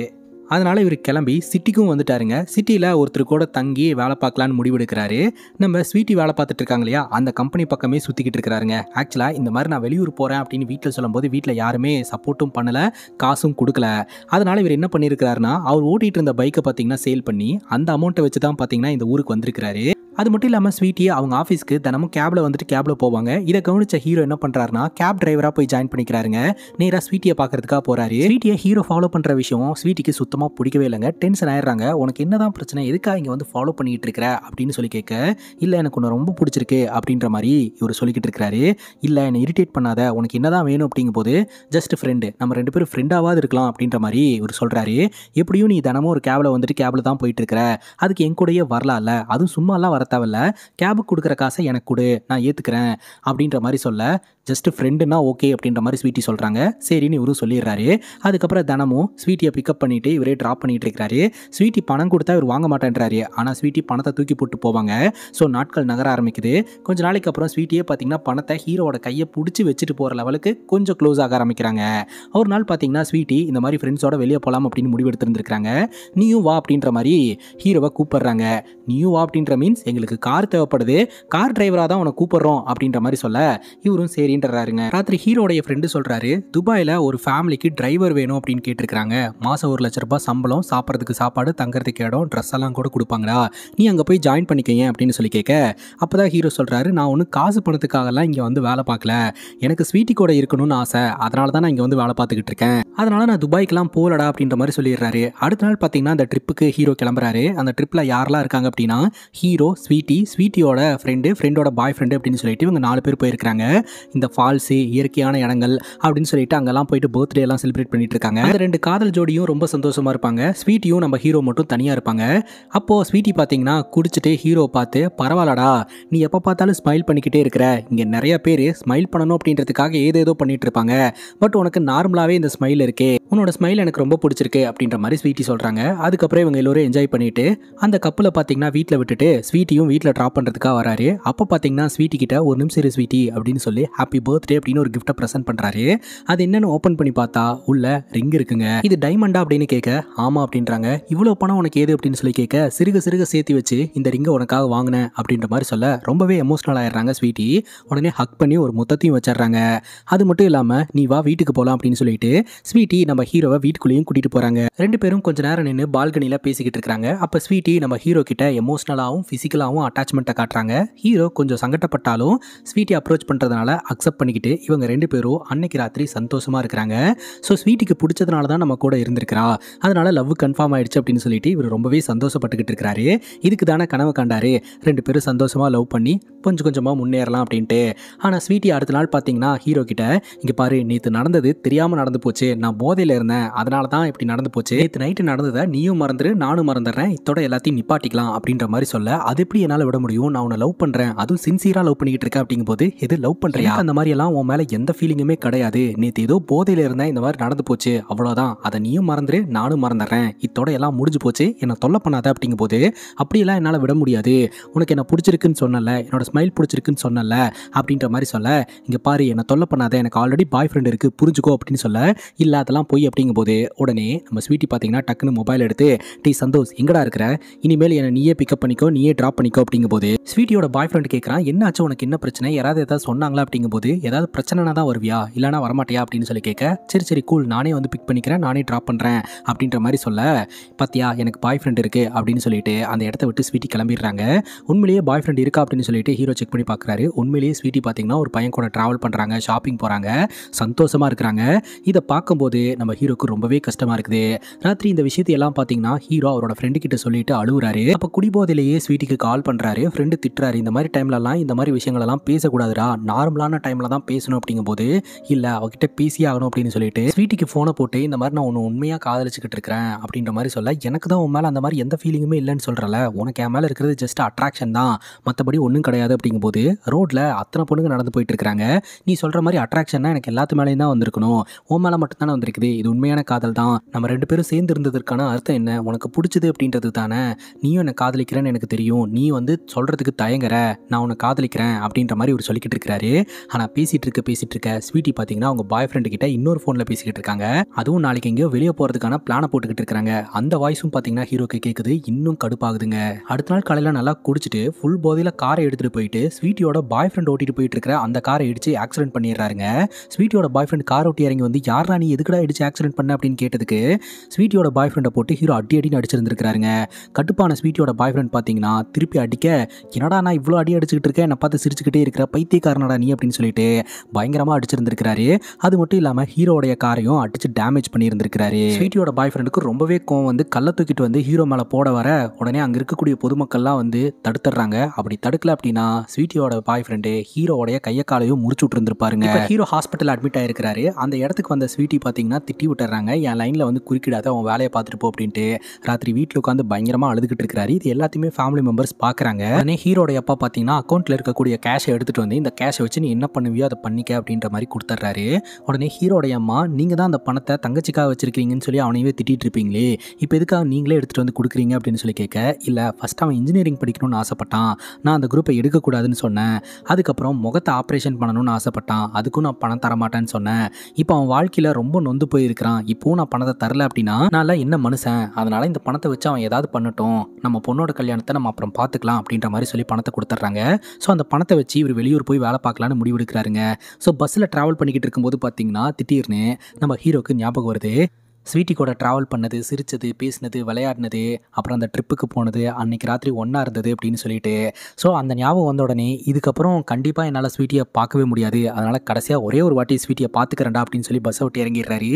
அதனால் இவர் கிளம்பி சிட்டிக்கும் வந்துட்டாருங்க சிட்டியில் ஒருத்தர் கூட தங்கி வேலை பார்க்கலான்னு முடிவெடுக்கிறாரு நம்ம ஸ்வீட்டி வேலை பார்த்துட்டு இருக்காங்க இல்லையா அந்த கம்பெனி பக்கமே சுற்றிக்கிட்டு இருக்கிறாருங்க ஆக்சுவலாக இந்த மாதிரி நான் வெளியூர் போகிறேன் அப்படின்னு வீட்டில் சொல்லும்போது வீட்டில் யாருமே சப்போர்ட்டும் பண்ணலை காசும் கொடுக்கல அதனால் இவர் என்ன பண்ணியிருக்கிறாருன்னா அவர் ஓட்டிகிட்டு இருந்த பைக்கை பார்த்தீங்கன்னா சேல் பண்ணி அந்த அமௌண்ட்டை வச்சு தான் பார்த்தீங்கன்னா இந்த ஊருக்கு வந்திருக்கிறாரு அது மட்டும் இல்லாமல் ஸ்வீட்டி அவங்க ஆஃபீஸ்க்கு தினமும் கேபில் வந்துட்டு கேபில் போவாங்க இதை கவனிச்ச ஹீரோ என்ன பண்ணுறாருனா கேப் டிரைவராக போய் ஜாயின் பண்ணிக்கிறாருங்க நேராக ஸ்வீட்டியை பார்க்கறதுக்காக போகிறாரு ஸ்வீட்டியை ஹீரோ ஃபாலோ பண்ணுற விஷயம் ஸ்வீட்டிக்கு சுத்தமாக பிடிக்கவே இல்லைங்க டென்ஷன் ஆயிடுறாங்க உனக்கு என்ன தான் பிரச்சனை எதுக்காக இங்கே வந்து ஃபாலோ பண்ணிகிட்டு இருக்கிற அப்படின்னு சொல்லி கேட்க இல்லை எனக்கு ஒன்று ரொம்ப பிடிச்சிருக்கு அப்படின்ற மாதிரி இவர் சொல்லிக்கிட்டு இருக்கிறாரு இல்லை என்னை இரிட்டேட் பண்ணாத உனக்கு என்னதான் வேணும் அப்படிங்கும் போது ஜஸ்ட் ஃப்ரெண்டு நம்ம ரெண்டு பேரும் ஃப்ரெண்டாவது இருக்கலாம் அப்படின்ற மாதிரி இவர் சொல்கிறாரு எப்படியும் நீ தினமும் ஒரு கேபில் வந்துட்டு கேபில் தான் போயிட்டு இருக்கிற அதுக்கு என் கூடயே வரலாம்ல அதுவும் சும்மாலாம் வர வர தேவையில்ல கேபுக்கு கொடுக்குற காசை எனக்கு கொடு நான் ஏற்றுக்கிறேன் அப்படின்ற மாதிரி சொல்ல ஜஸ்ட் ஃப்ரெண்டுனா ஓகே அப்படின்ற மாதிரி ஸ்வீட்டி சொல்கிறாங்க சரின்னு இவரும் சொல்லிடுறாரு அதுக்கப்புறம் தினமும் ஸ்வீட்டியை பிக்கப் பண்ணிவிட்டு இவரே ட்ராப் பண்ணிகிட்டு இருக்கிறாரு ஸ்வீட்டி பணம் கொடுத்தா இவர் வாங்க மாட்டேன்றாரு ஆனால் ஸ்வீட்டி பணத்தை தூக்கி போட்டு போவாங்க ஸோ நாட்கள் நகர ஆரம்பிக்குது கொஞ்ச நாளைக்கு அப்புறம் ஸ்வீட்டியே பார்த்தீங்கன்னா பணத்தை ஹீரோட கையை பிடிச்சி வச்சுட்டு போகிற லெவலுக்கு கொஞ்சம் க்ளோஸ் ஆக ஆரம்பிக்கிறாங்க ஒரு நாள் பார்த்தீங்கன்னா ஸ்வீட்டி இந்த மாதிரி ஃப்ரெண்ட்ஸோட வெளியே போகலாம் அப்படின்னு முடிவெடுத்துருந்துருக்காங்க நீயும் வா அப்படின்ற மாதிரி ஹீரோவை கூப்பிடுறாங்க நீயும் வா அப்படின்ற மீன்ஸ் எங்களுக்கு கார் தேவைப்படுது கார் டிரைவராக தான் உனக்கு கூப்பிட்றோம் அப்படின்ற மாதிரி சொல்ல இவரும் சரி சரின்றாருங்க ராத்திரி ஹீரோடைய ஃப்ரெண்டு சொல்றாரு துபாயில ஒரு ஃபேமிலிக்கு டிரைவர் வேணும் அப்படின்னு கேட்டிருக்காங்க மாசம் ஒரு லட்ச ரூபாய் சம்பளம் சாப்பிட்றதுக்கு சாப்பாடு தங்குறதுக்கு இடம் ட்ரெஸ் எல்லாம் கூட கொடுப்பாங்களா நீ அங்கே போய் ஜாயின் பண்ணிக்கங்க அப்படின்னு சொல்லி கேட்க அப்போதான் ஹீரோ சொல்றாரு நான் ஒன்றும் காசு பணத்துக்காகலாம் இங்கே வந்து வேலை பார்க்கல எனக்கு ஸ்வீட்டி கூட இருக்கணும்னு ஆசை அதனால தான் நான் இங்கே வந்து வேலை பார்த்துக்கிட்டு இருக்கேன் அதனால் நான் துபாய்க்கெலாம் போகலடா அப்படின்ற மாதிரி சொல்லிடுறாரு அடுத்த நாள் பார்த்தீங்கன்னா அந்த ட்ரிப்புக்கு ஹீரோ கிளம்புறாரு அந்த ட்ரிப்பில் யாரெல்லாம் இருக்காங்க அப்படின்னா ஹீரோ ஸ்வீட்டி ஸ்வீட்டியோட ஃப்ரெண்டு ஃப்ரெண்டோட பாய் ஃப்ரெண்டு அப்படின்னு சொல்லிட்டு இவங்க நாலு பேர் போயிருக்காங்க இந்த ஃபால்ஸு இயற்கையான இடங்கள் அப்படின்னு சொல்லிட்டு அங்கெல்லாம் போயிட்டு பர்த்டே எல்லாம் செலிப்ரேட் பண்ணிட்டு இருக்காங்க அந்த ரெண்டு காதல் ஜோடியும் ரொம்ப சந்தோஷமாக இருப்பாங்க ஸ்வீட்டியும் நம்ம ஹீரோ மட்டும் தனியாக இருப்பாங்க அப்போது ஸ்வீட்டி பார்த்தீங்கன்னா குடிச்சிட்டு ஹீரோ பார்த்து பரவாயில்லடா நீ எப்போ பார்த்தாலும் ஸ்மைல் பண்ணிக்கிட்டே இருக்கிற இங்கே நிறைய பேர் ஸ்மைல் பண்ணணும் அப்படின்றதுக்காக ஏதேதோ பண்ணிட்டு இருப்பாங்க பட் உனக்கு நார்மலாகவே இந்த ஸ்மைல் ஸ்மைல் இருக்கே உன்னோட ஸ்மைல் எனக்கு ரொம்ப பிடிச்சிருக்கு அப்படின்ற மாதிரி ஸ்வீட்டி சொல்கிறாங்க அதுக்கப்புறம் இவங்க எல்லோரும் என்ஜாய் பண்ணிட்டு அந்த கப்பில் பார்த்தீங்கன்னா வீட்டில் விட்டுட்டு ஸ்வீட்டியும் வீட்டில் ட்ராப் பண்ணுறதுக்காக வராரு அப்போ பார்த்தீங்கன்னா ஸ்வீட்டி கிட்ட ஒரு நிமிஷம் ஸ்வீட்டி அப்படின்னு சொல்லி ஹாப்பி பர்த்டே அப்படின்னு ஒரு கிஃப்ட்டை ப்ரெசென்ட் பண்ணுறாரு அது என்னென்னு ஓப்பன் பண்ணி பார்த்தா உள்ள ரிங் இருக்குங்க இது டைமண்டா அப்படின்னு கேட்க ஆமாம் அப்படின்றாங்க இவ்வளோ பணம் உனக்கு ஏது அப்படின்னு சொல்லி கேட்க சிறுக சிறுக சேர்த்து வச்சு இந்த ரிங்கை உனக்காக வாங்கினேன் அப்படின்ற மாதிரி சொல்ல ரொம்பவே எமோஷனல் ஆயிடுறாங்க ஸ்வீட்டி உடனே ஹக் பண்ணி ஒரு மொத்தத்தையும் வச்சிடுறாங்க அது மட்டும் இல்லாமல் நீ வா வீட்டுக்கு போகலாம் அப்படின்னு சொல்லிட்டு ஸ்வீட்டி நம்ம ஹீரோவை வீட்டுக்குள்ளேயும் கூட்டிட்டு போறாங்க ரெண்டு பேரும் கொஞ்ச நேரம் நின்று பால்கனியில பேசிக்கிட்டு இருக்காங்க அப்ப ஸ்வீட்டி நம்ம ஹீரோ கிட்ட எமோஷனலாவும் பிசிக்கலாவும் அட்டாச்மெண்ட்டை காட்டுறாங்க ஹீரோ கொஞ்சம் சங்கட்டப்பட்டாலும் ஸ்வீட்டி அப்ரோச் பண்றதுனால அக்செப்ட் பண்ணிக்கிட்டு இவங்க ரெண்டு பேரும் அன்னைக்கு ராத்திரி சந்தோஷமா இருக்கிறாங்க ஸோ ஸ்வீட்டிக்கு பிடிச்சதுனால தான் நம்ம கூட இருந்திருக்கிறா அதனால லவ் கன்ஃபார்ம் ஆயிடுச்சு அப்படின்னு சொல்லிட்டு இவர் ரொம்பவே சந்தோஷப்பட்டுக்கிட்டு இருக்கிறாரு இதுக்கு தானே கனவு கண்டாரு ரெண்டு பேரும் சந்தோஷமா லவ் பண்ணி கொஞ்சம் கொஞ்சமாக முன்னேறலாம் அப்படின்ட்டு ஆனால் ஸ்வீட்டி அடுத்த நாள் பார்த்தீங்கன்னா ஹீரோ கிட்ட இங்கே பாரு நேற்று நடந்தது தெரியாமல் நடந்து போச்சு நான் போதையில் இருந்தேன் அதனால தான் இப்படி நடந்து போச்சு நேற்று நைட்டு நடந்ததை நீயும் மறந்துடு நானும் மறந்துடுறேன் இத்தோட எல்லாத்தையும் நிப்பாட்டிக்கலாம் அப்படின்ற மாதிரி சொல்ல அது எப்படி என்னால் விட முடியும் நான் உன்னை லவ் பண்ணுறேன் அதுவும் சின்சியராக லவ் பண்ணிக்கிட்டு இருக்கேன் அப்படிங்கும்போது எது லவ் பண்ணுறியா அந்த மாதிரி எல்லாம் உன் மேலே எந்த ஃபீலிங்குமே கிடையாது நேற்று ஏதோ போதையில் இருந்தேன் இந்த மாதிரி நடந்து போச்சு அவ்வளோதான் அதை நீயும் மறந்துடு நானும் மறந்துடுறேன் இத்தோட எல்லாம் முடிஞ்சு போச்சு என்னை தொல்லை பண்ணாத அப்படிங்கும்போது அப்படியெல்லாம் என்னால் விட முடியாது உனக்கு என்ன பிடிச்சிருக்குன்னு சொன்னல என்னோட ஸ்மைல் பிடிச்சிருக்குன்னு சொன்னல அப்படின்ற மாதிரி சொல்ல இங்கே பாரு என்னை தொல்லை பண்ணாத எனக்கு ஆல்ரெடி பாய் ஃப்ரெண்ட் இருக்குது புரிஞ்சுக்கோ அப்படின்னு சொல்ல இல்லை இல்லை அதெல்லாம் போய் அப்படிங்கும் போது உடனே நம்ம ஸ்வீட்டி பார்த்தீங்கன்னா டக்குன்னு மொபைல் எடுத்து டி சந்தோஷ் எங்கடா இருக்கிற இனிமேல் என்னை நீயே பிக்கப் பண்ணிக்கோ நீயே ட்ராப் பண்ணிக்கோ அப்படிங்கும் போது ஸ்வீட்டியோட பாய் ஃப்ரெண்ட் கேட்குறான் என்னாச்சும் உனக்கு என்ன பிரச்சனை யாராவது ஏதாவது சொன்னாங்களா அப்படிங்கும் போது ஏதாவது பிரச்சனைனா தான் வருவியா இல்லைனா வரமாட்டியா அப்படின்னு சொல்லி கேட்க சரி சரி கூல் நானே வந்து பிக் பண்ணிக்கிறேன் நானே ட்ராப் பண்ணுறேன் அப்படின்ற மாதிரி சொல்ல பார்த்தியா எனக்கு பாய் ஃப்ரெண்ட் இருக்குது அப்படின்னு சொல்லிட்டு அந்த இடத்த விட்டு ஸ்வீட்டி கிளம்பிடுறாங்க உண்மையிலேயே பாய் ஃப்ரெண்ட் இருக்கா அப்படின்னு சொல்லிட்டு ஹீரோ செக் பண்ணி பார்க்குறாரு உண்மையிலேயே ஸ்வீட்டி பார்த்தீங்கன்னா ஒரு பையன் கூட ட்ராவல் பண்ணுறாங்க ஷாப்பிங் போகிறாங்க சந்தோஷமாக இருக்கிறாங்க இதை பார்க்கும்போது போது நம்ம ஹீரோக்கு ரொம்பவே கஷ்டமா இருக்குது ராத்திரி இந்த விஷயத்தையெல்லாம் பார்த்தீங்கன்னா ஹீரோ அவரோட ஃப்ரெண்டு கிட்ட சொல்லிட்டு அழுகுறாரு அப்ப குடிபோதையிலேயே ஸ்வீட்டுக்கு கால் பண்ணுறாரு ஃப்ரெண்டு திட்டுறாரு இந்த மாதிரி டைம்லலாம் இந்த மாதிரி விஷயங்களெல்லாம் பேசக்கூடாதுரா நார்மலான டைமில் தான் பேசணும் அப்படிங்கும் போது இல்ல அவகிட்ட பேசி ஆகணும் அப்படின்னு சொல்லிட்டு ஸ்வீட்டுக்கு ஃபோனை போட்டு இந்த மாதிரி நான் ஒன்று உண்மையாக காதலிச்சுக்கிட்டு இருக்கிறேன் அப்படின்ற மாதிரி சொல்ல எனக்கு தான் உன் மேலே அந்த மாதிரி எந்த ஃபீலிங்குமே இல்லைன்னு சொல்றல உனக்கு என் மேல இருக்கிறது ஜஸ்ட் அட்ராக்ஷன் தான் மற்றபடி ஒன்றும் கிடையாது அப்படிங்கும்போது ரோட்டில் அத்தனை பொண்ணுங்க நடந்து போயிட்டு இருக்காங்க நீ சொல்கிற மாதிரி அட்ராக்ஷன்னா எனக்கு எல்லாத்து மேலேயும் தான் வந்திருக்கணும் உன் மேலே மட்டும்தான் காண வந்திருக்குது இது உண்மையான காதல் தான் நம்ம ரெண்டு பேரும் சேர்ந்து இருந்ததற்கான அர்த்தம் என்ன உனக்கு பிடிச்சது அப்படின்றது தானே நீயும் என்னை காதலிக்கிறேன்னு எனக்கு தெரியும் நீ வந்து சொல்கிறதுக்கு தயங்குற நான் உன்னை காதலிக்கிறேன் அப்படின்ற மாதிரி ஒரு சொல்லிக்கிட்டு இருக்கிறாரு ஆனால் பேசிகிட்டு இருக்க பேசிட்டு இருக்க ஸ்வீட்டி பார்த்தீங்கன்னா அவங்க பாய் ஃப்ரெண்டு கிட்ட இன்னொரு ஃபோனில் பேசிக்கிட்டு இருக்காங்க அதுவும் நாளைக்கு எங்கேயோ வெளியே போகிறதுக்கான பிளானை போட்டுக்கிட்டு இருக்காங்க அந்த வாய்ஸும் பார்த்தீங்கன்னா ஹீரோக்கு கேட்குது இன்னும் கடுப்பாகுதுங்க அடுத்த நாள் காலையில் நல்லா குடிச்சிட்டு ஃபுல் போதையில் காரை எடுத்துட்டு போயிட்டு ஸ்வீட்டியோட பாய் ஃப்ரெண்ட் ஓட்டிட்டு போயிட்டு இருக்கிற அந்த காரை இடிச்சு ஆக்சிடென்ட் பண்ணிடுறாருங்க ஸ்வீட்டியோட பாய் ஃப்ரெண்ட் கார் ஓட்டி இறங்கி வந்து யார் நீ எதுக்கடா இடிச்சு ஆக்சிடென்ட் பண்ண அப்படின்னு கேட்டதுக்கு ஸ்வீட்டியோட பாய் ஃப்ரெண்டை போட்டு ஹீரோ அடி அடின்னு அடிச்சிருந்துருக்காருங்க கட்டுப்பான ஸ்வீட்டியோட பாய் ஃப்ரெண்ட் பார்த்தீங்கன்னா திருப்பி அடிக்க என்னடா நான் இவ்வளோ அடி அடிச்சுக்கிட்டு இருக்கேன் என்னை பார்த்து சிரிச்சுக்கிட்டே இருக்கிற பைத்தியக்காரனடா நீ அப்படின்னு சொல்லிட்டு பயங்கரமாக அடிச்சிருந்துருக்காரு அது மட்டும் இல்லாமல் ஹீரோடைய காரையும் அடிச்சு டேமேஜ் பண்ணியிருந்திருக்கிறாரு ஸ்வீட்டியோட பாய் ஃப்ரெண்டுக்கு ரொம்பவே கோவம் வந்து கல்லை தூக்கிட்டு வந்து ஹீரோ மேலே போட வர உடனே அங்கே இருக்கக்கூடிய பொதுமக்கள்லாம் வந்து தடுத்துடுறாங்க அப்படி தடுக்கல அப்படின்னா ஸ்வீட்டியோட பாய் ஃப்ரெண்டு ஹீரோடைய கையக்காலையும் முடிச்சு விட்டுருந்துருப்பாருங்க ஹீரோ ஹாஸ்பிட்டல் அட்மிட் ஆயிருக்கிறாரு அந்த இடத்துக்கு வந்த ஸ்வீட்டி பார்த்தீங்கன்னா திட்டி விட்டுறாங்க என் லைனில் வந்து குறுக்கிடாத அவன் வேலையை பார்த்துட்டு போ அப்படின்ட்டு ராத்திரி வீட்டில் உட்காந்து பயங்கரமாக அழுதுகிட்டு இருக்காரு இது எல்லாத்தையுமே ஃபேமிலி மெம்பர்ஸ் பார்க்குறாங்க அதே ஹீரோடைய அப்பா பார்த்தீங்கன்னா அக்கௌண்ட்டில் இருக்கக்கூடிய கேஷை எடுத்துகிட்டு வந்து இந்த கேஷை வச்சு நீ என்ன பண்ணுவியோ அதை பண்ணிக்க அப்படின்ற மாதிரி கொடுத்துட்றாரு உடனே ஹீரோடைய அம்மா நீங்கள் தான் அந்த பணத்தை தங்கச்சிக்காக வச்சிருக்கீங்கன்னு சொல்லி அவனையே திட்டிகிட்டு இருப்பீங்களே இப்போ எதுக்காக நீங்களே எடுத்துகிட்டு வந்து கொடுக்குறீங்க அப்படின்னு சொல்லி கேட்க இல்லை ஃபஸ்ட் அவன் இன்ஜினியரிங் படிக்கணும்னு ஆசைப்பட்டான் நான் அந்த குரூப்பை எடுக்கக்கூடாதுன்னு சொன்னேன் அதுக்கப்புறம் முகத்தை ஆப்ரேஷன் பண்ணணும்னு ஆசைப்பட்டான் அதுக்கும் நான் பணம் தரமாட்டேன்னு சொன்னேன் இப்போ அவன் வாழ்க்கையில் ரொம்ப ரொம்ப நொந்து போயிருக்கிறான் இப்போவும் நான் பணத்தை தரல அப்படின்னா நான் என்ன மனுஷன் அதனால இந்த பணத்தை வச்சு அவன் ஏதாவது பண்ணட்டும் நம்ம பொண்ணோட கல்யாணத்தை நம்ம அப்புறம் பார்த்துக்கலாம் அப்படின்ற மாதிரி சொல்லி பணத்தை கொடுத்துட்றாங்க ஸோ அந்த பணத்தை வச்சு இவர் வெளியூர் போய் வேலை முடிவு முடிவெடுக்கிறாருங்க ஸோ பஸ்ஸில் ட்ராவல் பண்ணிக்கிட்டு இருக்கும்போது பார்த்தீங்கன்னா திடீர்னு நம்ம ஹீரோக்கு ஞாபகம் வருது ஸ்வீட்டி கூட ட்ராவல் பண்ணது சிரித்தது பேசினது விளையாடினது அப்புறம் அந்த ட்ரிப்புக்கு போனது அன்றைக்கி ராத்திரி ஒன்றா இருந்தது அப்படின்னு சொல்லிட்டு ஸோ அந்த ஞாபகம் வந்த உடனே இதுக்கப்புறம் கண்டிப்பாக என்னால் ஸ்வீட்டியை பார்க்கவே முடியாது அதனால் கடைசியாக ஒரே ஒரு வாட்டி ஸ்வீட்டியை பார்த்துக்கிறேன்டா அப்படின்னு சொல்லி பஸ்ஸை விட்டு இறங்கிடுறாரு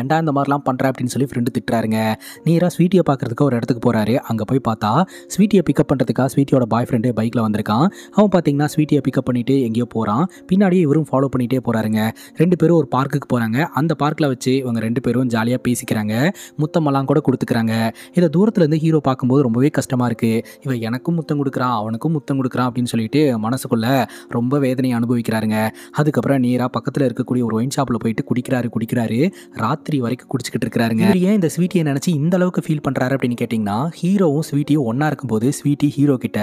ஏன்டா இந்த மாதிரிலாம் பண்ணுறா அப்படின்னு சொல்லி ஃப்ரெண்டு திட்டுறாருங்க நீராக ஸ்வீட்டியை பார்க்குறதுக்கு ஒரு இடத்துக்கு போகிறாரு அங்கே போய் பார்த்தா ஸ்வீட்டியை பிக்கப் பண்ணுறதுக்காக ஸ்வீட்டியோட பாய் ஃப்ரெண்டு பைக்கில் வந்திருக்கான் அவன் பார்த்தீங்கன்னா ஸ்வீட்டியை பிக்கப் பண்ணிவிட்டு எங்கேயோ போகிறான் பின்னாடியே இவரும் ஃபாலோ பண்ணிகிட்டே போகிறாருங்க ரெண்டு பேரும் ஒரு பார்க்குக்கு போகிறாங்க அந்த பார்க்கில் வச்சு இவங்க ரெண்டு பேரும் ஜாலியாக பேசிக்கிறாங்க முத்தமெல்லாம் கூட கொடுத்துக்கிறாங்க இதை தூரத்துலேருந்து ஹீரோ பார்க்கும்போது ரொம்பவே கஷ்டமாக இருக்குது இவன் எனக்கும் முத்தம் கொடுக்குறான் அவனுக்கும் முத்தம் கொடுக்குறான் அப்படின்னு சொல்லிட்டு மனசுக்குள்ளே ரொம்ப வேதனையை அனுபவிக்கிறாருங்க அதுக்கப்புறம் நேராக பக்கத்தில் இருக்கக்கூடிய ஒரு ஒயின் ஷாப்பில் போயிட்டு குடிக்கிறாரு குடிக்கிறாரு ராத்திரி வரைக்கும் குடிச்சிக்கிட்டு இருக்கிறாருங்க ஏன் இந்த ஸ்வீட்டியை நினச்சி இந்த அளவுக்கு ஃபீல் பண்ணுறாரு அப்படின்னு கேட்டிங்கன்னா ஹீரோவும் ஸ்வீட்டியும் ஒன்றா இருக்கும்போது ஸ்வீட்டி ஹீரோ கிட்ட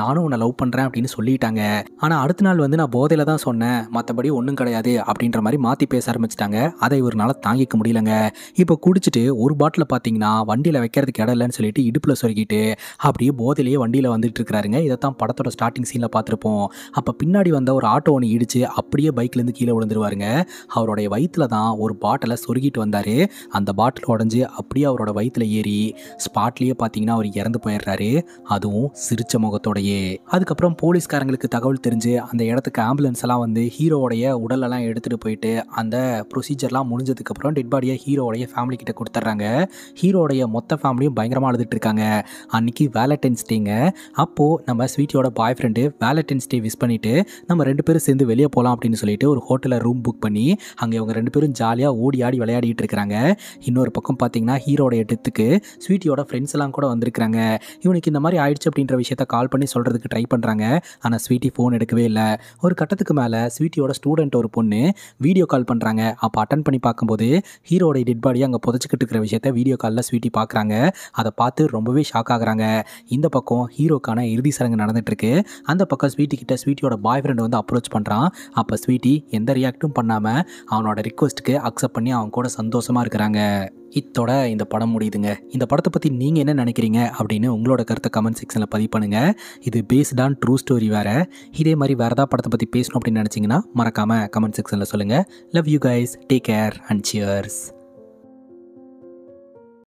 நானும் உன்னை லவ் பண்ணுறேன் அப்படின்னு சொல்லிட்டாங்க ஆனால் அடுத்த நாள் வந்து நான் போதையில் தான் சொன்னேன் மற்றபடி ஒன்றும் கிடையாது அப்படின்ற மாதிரி மாற்றி பேச ஆரம்பிச்சிட்டாங்க அதை இவரால் தாங்கிக்க முடியலங்க இப்ப இப்போ குடிச்சிட்டு ஒரு பாட்டில் பார்த்தீங்கன்னா வண்டியில் வைக்கிறதுக்கு இடம் இல்லைன்னு சொல்லிட்டு இடுப்பில் சொருகிட்டு அப்படியே போதையிலேயே வண்டியில் வந்துட்டு இருக்கிறாருங்க இதை தான் படத்தோட ஸ்டார்டிங் சீனில் பார்த்துருப்போம் அப்போ பின்னாடி வந்த ஒரு ஆட்டோ ஒன்று இடிச்சு அப்படியே பைக்லேருந்து கீழே விழுந்துருவாருங்க அவருடைய வயிற்றில் தான் ஒரு பாட்டிலை சொருகிட்டு வந்தார் அந்த பாட்டில் உடஞ்சி அப்படியே அவரோட வயிற்றில் ஏறி ஸ்பாட்லேயே பார்த்தீங்கன்னா அவர் இறந்து போயிடுறாரு அதுவும் சிரிச்ச முகத்தோடையே அதுக்கப்புறம் போலீஸ்காரங்களுக்கு தகவல் தெரிஞ்சு அந்த இடத்துக்கு ஆம்புலன்ஸ் எல்லாம் வந்து ஹீரோவுடைய உடலெல்லாம் எடுத்துகிட்டு போயிட்டு அந்த ப்ரொசீஜர்லாம் முடிஞ்சதுக்கப்புறம் டெட் பாடியை ஹீரோவுடைய ஃபேமிலி ஃபேமிலி கிட்ட கொடுத்துட்றாங்க ஹீரோடைய மொத்த ஃபேமிலியும் பயங்கரமாக அழுதுட்டு இருக்காங்க அன்னைக்கு வேலண்டைன்ஸ் டேங்க அப்போது நம்ம ஸ்வீட்டியோட பாய் ஃப்ரெண்டு வேலண்டைன்ஸ் டே விஸ் பண்ணிவிட்டு நம்ம ரெண்டு பேரும் சேர்ந்து வெளியே போகலாம் அப்படின்னு சொல்லிட்டு ஒரு ஹோட்டலில் ரூம் புக் பண்ணி அங்கே இவங்க ரெண்டு பேரும் ஜாலியாக ஓடி ஆடி விளையாடிட்டு இருக்கிறாங்க இன்னொரு பக்கம் பார்த்தீங்கன்னா ஹீரோடைய டெத்துக்கு ஸ்வீட்டியோட ஃப்ரெண்ட்ஸ் எல்லாம் கூட வந்திருக்கிறாங்க இவனுக்கு இந்த மாதிரி ஆயிடுச்சு அப்படின்ற விஷயத்த கால் பண்ணி சொல்கிறதுக்கு ட்ரை பண்ணுறாங்க ஆனால் ஸ்வீட்டி ஃபோன் எடுக்கவே இல்லை ஒரு கட்டத்துக்கு மேலே ஸ்வீட்டியோட ஸ்டூடெண்ட் ஒரு பொண்ணு வீடியோ கால் பண்ணுறாங்க அப்போ அட்டன் பண்ணி பார்க்கும்போது ஹீரோடைய டெட் பாடியை அங்க புதைச்சிக்கிட்டு இருக்கிற விஷயத்த வீடியோ காலில் ஸ்வீட்டி பார்க்குறாங்க அதை பார்த்து ரொம்பவே ஷாக் ஆகுறாங்க இந்த பக்கம் ஹீரோக்கான இறுதி சடங்கு இருக்கு அந்த பக்கம் ஸ்வீட்டி கிட்ட ஸ்வீட்டியோட பாய் ஃப்ரெண்ட் வந்து அப்ரோச் பண்ணுறான் அப்போ ஸ்வீட்டி எந்த ரியாக்டும் பண்ணாமல் அவனோட ரிக்வஸ்ட்டுக்கு அக்செப்ட் பண்ணி அவன் கூட சந்தோஷமாக இருக்கிறாங்க இத்தோட இந்த படம் முடியுதுங்க இந்த படத்தை பற்றி நீங்கள் என்ன நினைக்கிறீங்க அப்படின்னு உங்களோட கருத்தை கமெண்ட் செக்ஷனில் பதிவு பண்ணுங்கள் இது பேஸ்டான் ட்ரூ ஸ்டோரி வேறு இதே மாதிரி வேறு ஏதாவது படத்தை பற்றி பேசணும் அப்படின்னு நினச்சிங்கன்னா மறக்காமல் கமெண்ட் செக்ஷனில் சொல்லுங்கள் love you guys take care and cheers